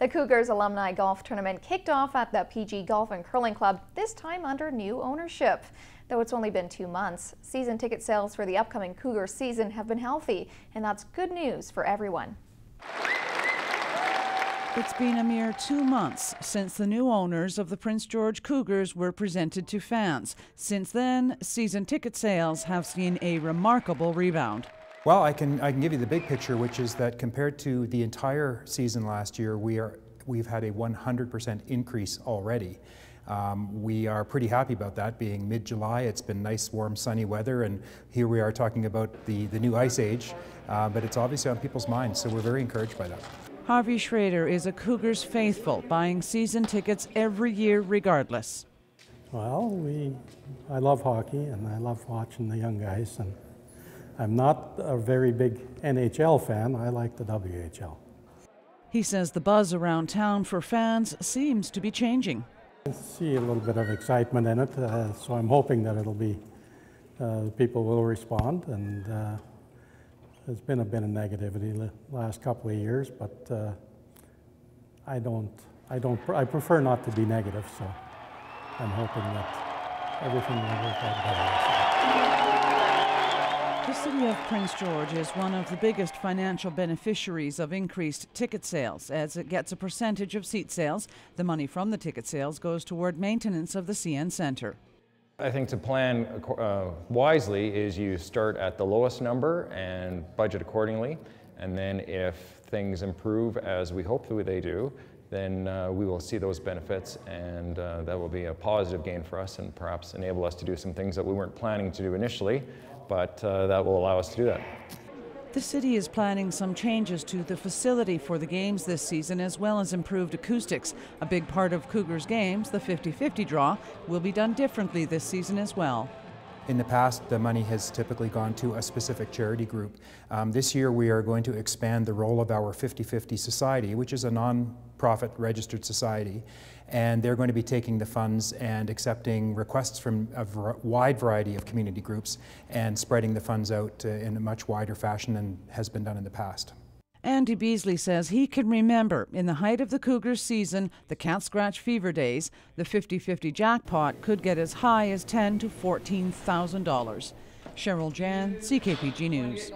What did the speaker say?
The Cougars Alumni Golf Tournament kicked off at the PG Golf and Curling Club, this time under new ownership. Though it's only been two months, season ticket sales for the upcoming Cougar season have been healthy, and that's good news for everyone. It's been a mere two months since the new owners of the Prince George Cougars were presented to fans. Since then, season ticket sales have seen a remarkable rebound. Well, I can, I can give you the big picture, which is that compared to the entire season last year, we are, we've had a 100% increase already. Um, we are pretty happy about that being mid July. It's been nice, warm, sunny weather, and here we are talking about the, the new ice age, uh, but it's obviously on people's minds, so we're very encouraged by that. Harvey Schrader is a Cougars faithful, buying season tickets every year regardless. Well, we, I love hockey and I love watching the young guys and I'm not a very big NHL fan. I like the WHL. He says the buzz around town for fans seems to be changing. I see a little bit of excitement in it, uh, so I'm hoping that it'll be, uh, people will respond. And uh, there's been a bit of negativity the last couple of years, but uh, I don't, I don't, I prefer not to be negative, so I'm hoping that everything will work out better. The city of Prince George is one of the biggest financial beneficiaries of increased ticket sales. As it gets a percentage of seat sales, the money from the ticket sales goes toward maintenance of the CN Center. I think to plan uh, wisely is you start at the lowest number and budget accordingly. And then if things improve as we hope that they do, then uh, we will see those benefits and uh, that will be a positive gain for us and perhaps enable us to do some things that we weren't planning to do initially, but uh, that will allow us to do that. The city is planning some changes to the facility for the games this season as well as improved acoustics. A big part of Cougars games, the 50-50 draw, will be done differently this season as well. In the past, the money has typically gone to a specific charity group. Um, this year, we are going to expand the role of our 50-50 society, which is a non-profit registered society, and they're going to be taking the funds and accepting requests from a wide variety of community groups and spreading the funds out uh, in a much wider fashion than has been done in the past. Andy Beasley says he can remember, in the height of the Cougars season, the cat scratch fever days, the 50 50 jackpot could get as high as ten to $14,000. Cheryl Jan, CKPG News.